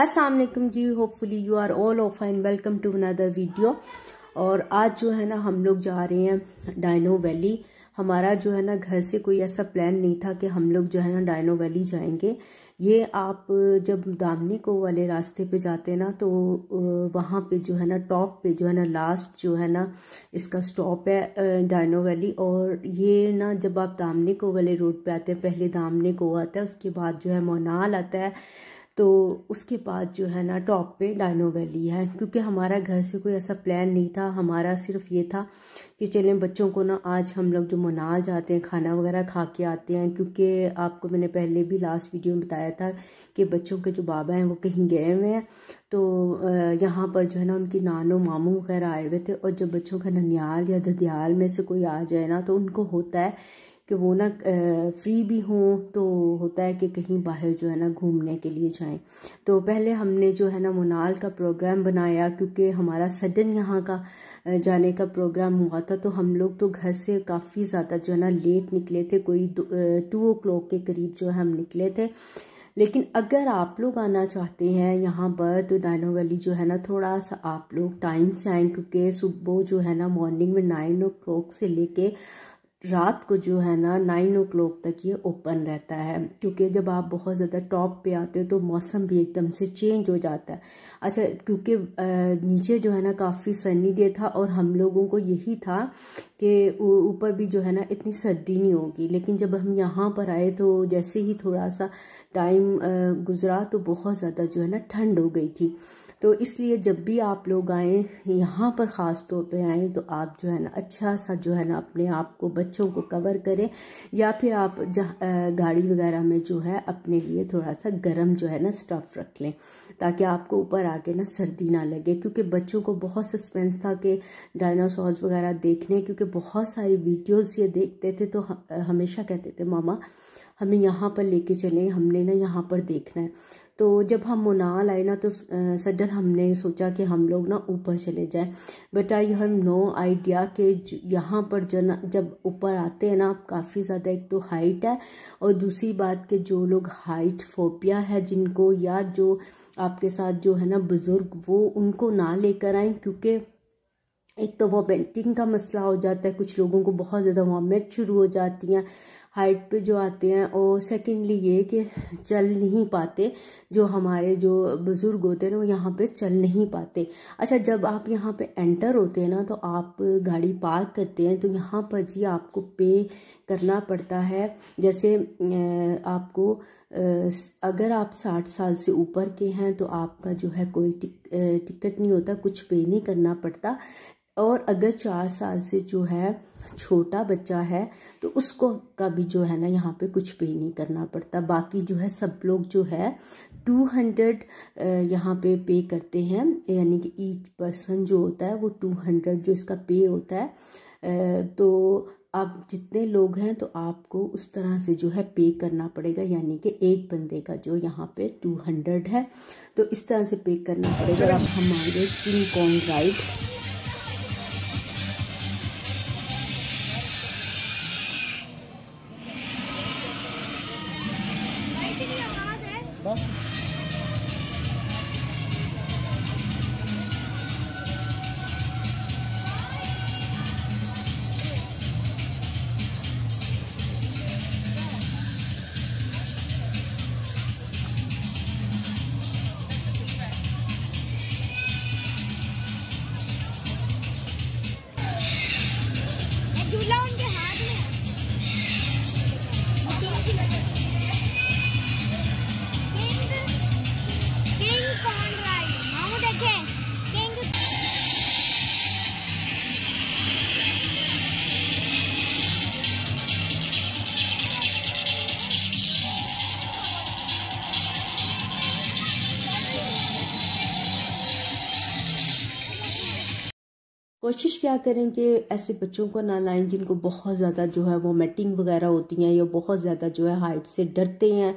Aslam ji hopefully you are all of fine welcome to another video और आज जो है ना हम लोग जा रहे हैं डायनो वैली हमारा जो है ना घर से कोई ऐसा प्लान नहीं था कि हम लोग जो है ना डायनो वैली जाएंगे ये आप जब दामनी को वाले रास्ते पे जाते हैं ना तो वहाँ पे जो है ना टॉप पे जो है ना लास्ट जो है ना इसका स्टॉप है डायनो वैली और ये ना जब आप दामनी को वाले रोड पे आते हैं पहले दामनी को आता है उसके बाद जो है मोनाल आता है तो उसके बाद जो है ना टॉप पे डायनो वैली है क्योंकि हमारा घर से कोई ऐसा प्लान नहीं था हमारा सिर्फ ये था कि चलें बच्चों को ना आज हम लोग जो मनाल जाते हैं खाना वगैरह खा के आते हैं क्योंकि आपको मैंने पहले भी लास्ट वीडियो में बताया था कि बच्चों के जो बाबा हैं वो कहीं गए हुए हैं तो यहाँ पर जो है ना उनकी नानो मामू वगैरह आए हुए थे और जब बच्चों का ननियाल या ददियाल में से कोई आ जाए ना तो उनको होता है कि वो ना फ्री भी हों तो होता है कि कहीं बाहर जो है ना घूमने के लिए जाएं तो पहले हमने जो है ना मुनाल का प्रोग्राम बनाया क्योंकि हमारा सडन यहाँ का जाने का प्रोग्राम हुआ था तो हम लोग तो घर से काफ़ी ज़्यादा जो है ना लेट निकले थे कोई टू ओ क्लॉक के करीब जो है हम निकले थे लेकिन अगर आप लोग आना चाहते हैं यहाँ पर तो डायनो वैली जो है ना थोड़ा सा आप लोग टाइम से आएँ क्योंकि सुबह जो है ना मॉर्निंग में नाइन ओ क्लॉक से लेके रात को जो है ना नाइन ओ क्लॉक तक ये ओपन रहता है क्योंकि जब आप बहुत ज़्यादा टॉप पे आते हो तो मौसम भी एकदम से चेंज हो जाता है अच्छा क्योंकि नीचे जो है ना काफ़ी सनी डे था और हम लोगों को यही था कि ऊपर भी जो है ना इतनी सर्दी नहीं होगी लेकिन जब हम यहाँ पर आए तो जैसे ही थोड़ा सा टाइम गुजरा तो बहुत ज़्यादा जो है ना ठंड हो गई थी तो इसलिए जब भी आप लोग आएँ यहाँ पर ख़ास तौर पर आएँ तो आप जो है ना अच्छा सा जो है ना अपने आप को बच्चों को कवर करें या फिर आप गाड़ी वगैरह में जो है अपने लिए थोड़ा सा गर्म जो है ना स्टफ़ रख लें ताकि आपको ऊपर आके ना सर्दी ना लगे क्योंकि बच्चों को बहुत सस्पेंस था कि डायनासॉर्स वगैरह देखने क्योंकि बहुत सारी वीडियोज़ ये देखते थे तो हमेशा कहते थे मामा हमें यहाँ पर लेके चले हमने ना यहाँ पर देखना है तो जब हम मुनाल आए ना तो सडन हमने सोचा कि हम लोग ना ऊपर चले जाएं but I have no idea कि यहाँ पर ना जब ऊपर आते हैं ना आप काफ़ी ज़्यादा एक तो हाइट है और दूसरी बात कि जो लोग हाइट फोपिया है जिनको या जो आपके साथ जो है ना बुज़ुर्ग वो उनको ना लेकर आए क्योंकि एक तो वो पेंटिंग का मसला हो जाता है कुछ लोगों को बहुत ज़्यादा वॉमिट शुरू हो जाती हैं हाइट पे जो आते हैं और सेकेंडली ये कि चल नहीं पाते जो हमारे जो बुज़ुर्ग होते हैं ना वो यहाँ पे चल नहीं पाते अच्छा जब आप यहाँ पे एंटर होते हैं ना तो आप गाड़ी पार्क करते हैं तो यहाँ पर जी आपको पे करना पड़ता है जैसे आपको अगर आप साठ साल से ऊपर के हैं तो आपका जो है कोई टिक, टिकट नहीं होता कुछ पे नहीं करना पड़ता और अगर चार साल से जो है छोटा बच्चा है तो उसको का भी जो है ना यहाँ पे कुछ पे नहीं करना पड़ता बाकी जो है सब लोग जो है टू हंड्रेड यहाँ पे पे करते हैं यानी कि ईच पर्सन जो होता है वो टू हंड्रेड जो इसका पे होता है तो आप जितने लोग हैं तो आपको उस तरह से जो है पे करना पड़ेगा यानी कि एक बंदे का जो यहाँ पे टू हंड्रेड है तो इस तरह से पे करना पड़ेगा आप अच्छा। हमारे किंग कॉन्ग राइड कोशिश क्या करें कि ऐसे बच्चों को ना लाएं जिनको बहुत ज़्यादा जो है वो मेटिंग वगैरह होती हैं या बहुत ज़्यादा जो है हाइट से डरते हैं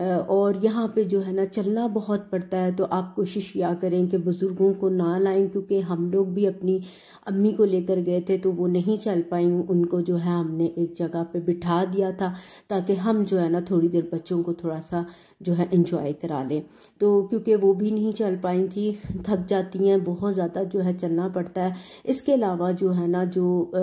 और यहाँ पे जो है ना चलना बहुत पड़ता है तो आप कोशिश या करें कि बुज़ुर्गों को ना लाएं क्योंकि हम लोग भी अपनी अम्मी को लेकर गए थे तो वो नहीं चल पाई उनको जो है हमने एक जगह पे बिठा दिया था ताकि हम जो है ना थोड़ी देर बच्चों को थोड़ा सा जो है इंजॉय करा लें तो क्योंकि वो भी नहीं चल पाई थी थक जाती हैं बहुत ज़्यादा जो है चलना पड़ता है इसके अलावा जो है ना जो आ,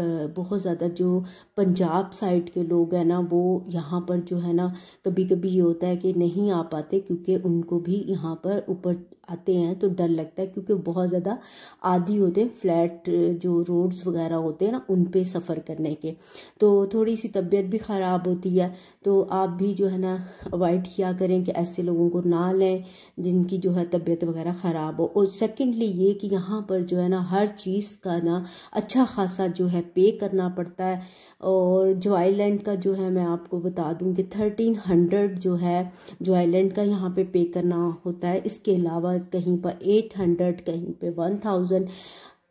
आ, बहुत ज़्यादा जो पंजाब साइड के लोग हैं ना वो यहाँ पर जो है ना कभी कभी भी ये होता है कि नहीं आ पाते क्योंकि उनको भी यहाँ पर ऊपर आते हैं तो डर लगता है क्योंकि बहुत ज़्यादा आदि होते हैं फ्लैट जो रोड्स वगैरह होते हैं ना उन पे सफ़र करने के तो थोड़ी सी तबीयत भी ख़राब होती है तो आप भी जो है ना अवॉइड किया करें कि ऐसे लोगों को ना लें जिनकी जो है तबीयत वगैरह ख़राब हो और सेकेंडली ये कि यहाँ पर जो है ना हर चीज़ का ना अच्छा खासा जो है पे करना पड़ता है और जो आइलैंड का जो है मैं आपको बता दूँ कि थर्टीन हंड्रेड जो है जो आइलैंड का यहाँ पे पे करना होता है इसके अलावा कहीं पर एट हंड्रेड कहीं पर वन थाउजेंड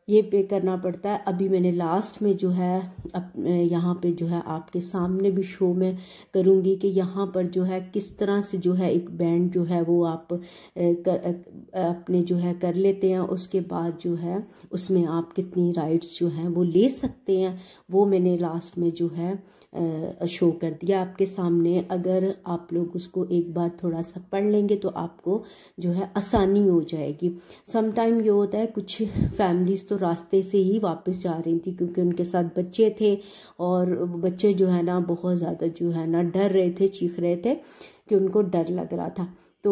ये पे करना पड़ता है अभी मैंने लास्ट में जो है अप यहाँ पे जो है आपके सामने भी शो में करूँगी कि यहाँ पर जो है किस तरह से जो है एक बैंड जो है वो आप कर, अपने जो है कर लेते हैं उसके बाद जो है उसमें आप कितनी राइट्स जो हैं वो ले सकते हैं वो मैंने लास्ट में जो है शो कर दिया आपके सामने अगर आप लोग उसको एक बार थोड़ा सा पढ़ लेंगे तो आपको जो है आसानी हो जाएगी समटाइम ये होता है कुछ फैमिलीज़ तो रास्ते से ही वापस जा रही थी क्योंकि उनके साथ बच्चे थे और बच्चे जो है ना बहुत ज़्यादा जो है ना डर रहे थे चीख रहे थे कि उनको डर लग रहा था तो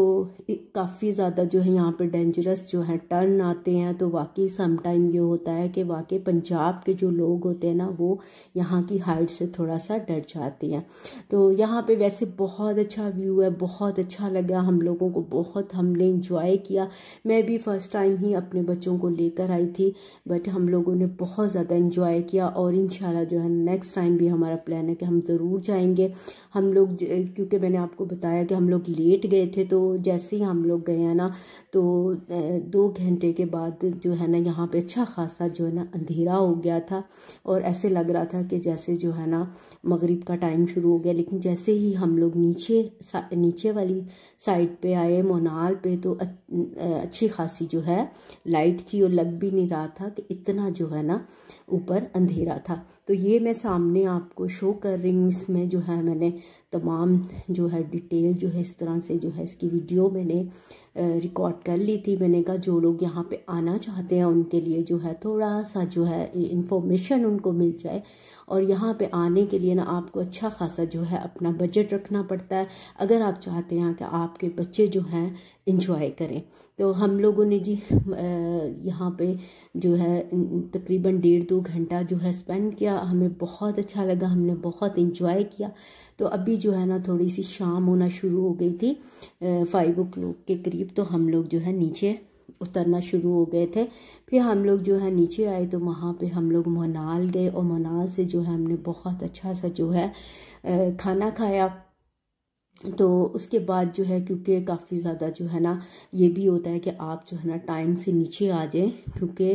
काफ़ी ज़्यादा जो है यहाँ पे डेंजरस जो है टर्न आते हैं तो वाकई समटाइम ये होता है कि वाकई पंजाब के जो लोग होते हैं ना वो यहाँ की हाइट से थोड़ा सा डर जाते हैं तो यहाँ पे वैसे बहुत अच्छा व्यू है बहुत अच्छा लगा हम लोगों को बहुत हमने इंजॉय किया मैं भी फ़र्स्ट टाइम ही अपने बच्चों को लेकर आई थी बट हम लोगों ने बहुत ज़्यादा इंजॉय किया और इन जो है नेक्स्ट टाइम भी हमारा प्लान है कि हम ज़रूर जाएंगे हम लोग क्योंकि मैंने आपको बताया कि हम लोग लेट गए थे तो तो जैसे ही हम लोग गए हैं ना तो दो घंटे के बाद जो है ना यहाँ पे अच्छा खासा जो है ना अंधेरा हो गया था और ऐसे लग रहा था कि जैसे जो है ना मगरिब का टाइम शुरू हो गया लेकिन जैसे ही हम लोग नीचे नीचे वाली साइड पे आए मोनाल पे तो अच्छी खासी जो है लाइट थी और लग भी नहीं रहा था कि इतना जो है ना ऊपर अंधेरा था तो ये मैं सामने आपको शो कर रही हूँ इसमें जो है मैंने तमाम जो है डिटेल जो है इस तरह से जो है इसकी वीडियो मैंने रिकॉर्ड कर ली थी मैंने कहा जो लोग यहाँ पे आना चाहते हैं उनके लिए जो है थोड़ा सा जो है इन्फॉर्मेशन उनको मिल जाए और यहाँ पे आने के लिए ना आपको अच्छा खासा जो है अपना बजट रखना पड़ता है अगर आप चाहते हैं कि आपके बच्चे जो हैं इंजॉय करें तो हम लोगों ने जी यहाँ पे जो है तकरीबन डेढ़ दो घंटा जो है स्पेंड किया हमें बहुत अच्छा लगा हमने बहुत इंजॉय किया तो अभी जो है ना थोड़ी सी शाम होना शुरू हो गई थी फाइव ओ के करीब करीब तो हम लोग जो है नीचे उतरना शुरू हो गए थे फिर हम लोग जो है नीचे आए तो वहाँ पे हम लोग मनाल गए और मोनाल से जो है हमने बहुत अच्छा सा जो है खाना खाया तो उसके बाद जो है क्योंकि काफ़ी ज़्यादा जो है ना ये भी होता है कि आप जो है ना टाइम से नीचे आ जाएं क्योंकि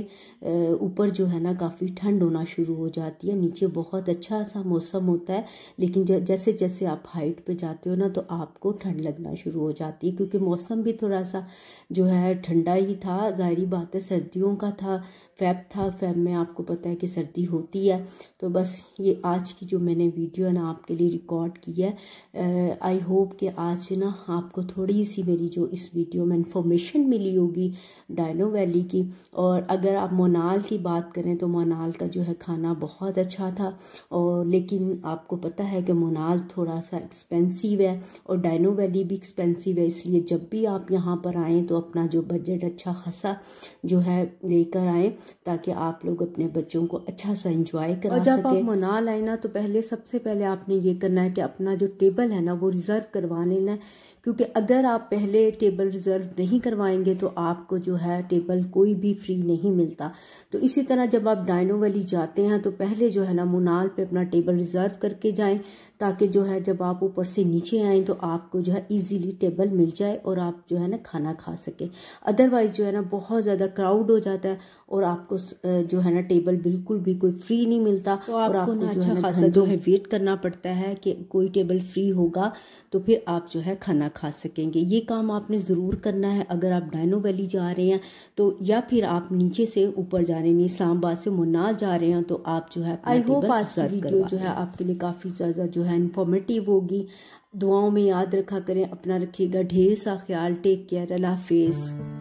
ऊपर जो है ना काफ़ी ठंड होना शुरू हो जाती है नीचे बहुत अच्छा सा मौसम होता है लेकिन जैसे जैसे आप हाइट पे जाते हो ना तो आपको ठंड लगना शुरू हो जाती है क्योंकि मौसम भी थोड़ा सा जो है ठंडा ही था ज़ाहरी बात है सर्दियों का था फैब था फैब में आपको पता है कि सर्दी होती है तो बस ये आज की जो मैंने वीडियो ना आपके लिए रिकॉर्ड की है आई होप कि आज ना आपको थोड़ी सी मेरी जो इस वीडियो में इंफॉर्मेशन मिली होगी डायनो वैली की और अगर आप मोनाल की बात करें तो मोनाल का जो है खाना बहुत अच्छा था और लेकिन आपको पता है कि मोनाल थोड़ा सा एक्सपेंसिव है और डायनो वैली भी एक्सपेंसिव है इसलिए जब भी आप यहाँ पर आएँ तो अपना जो बजट अच्छा खासा जो है लेकर आएँ ताकि आप लोग अपने बच्चों को अच्छा सा इंजॉय करा और जब आप मना लाए ना तो पहले सबसे पहले आपने ये करना है कि अपना जो टेबल है ना वो रिज़र्व करवा लेना है क्योंकि अगर आप पहले टेबल रिज़र्व नहीं करवाएंगे तो आपको जो है टेबल कोई भी फ्री नहीं मिलता तो इसी तरह जब आप डायनो वैली जाते हैं तो पहले जो है ना मुनाल पे अपना टेबल रिज़र्व करके जाएं ताकि जो है जब आप ऊपर से नीचे आएं तो आपको जो है ईजिली टेबल मिल जाए और आप जो है ना खाना खा सकें अदरवाइज़ जो है ना बहुत ज़्यादा क्राउड हो जाता है और आपको जो है ना टेबल बिल्कुल भी कोई फ्री नहीं मिलता तो और आपको ना अच्छा खासा जो है वेट करना पड़ता है कि कोई टेबल फ्री होगा तो फिर आप जो है खाना खा सकेंगे ये काम आपने ज़रूर करना है अगर आप डायनो वैली जा रहे हैं तो या फिर आप नीचे से ऊपर जा रहे हैं इस्लामाबाद से मुन्नाल जा रहे हैं तो आप जो है आई होप आज वीडियो जो है आपके लिए काफ़ी ज़्यादा जो है इन्फॉर्मेटिव होगी दुआओं में याद रखा करें अपना रखिएगा ढेर सा ख्याल टेक केयर अल्लाह हाफिज़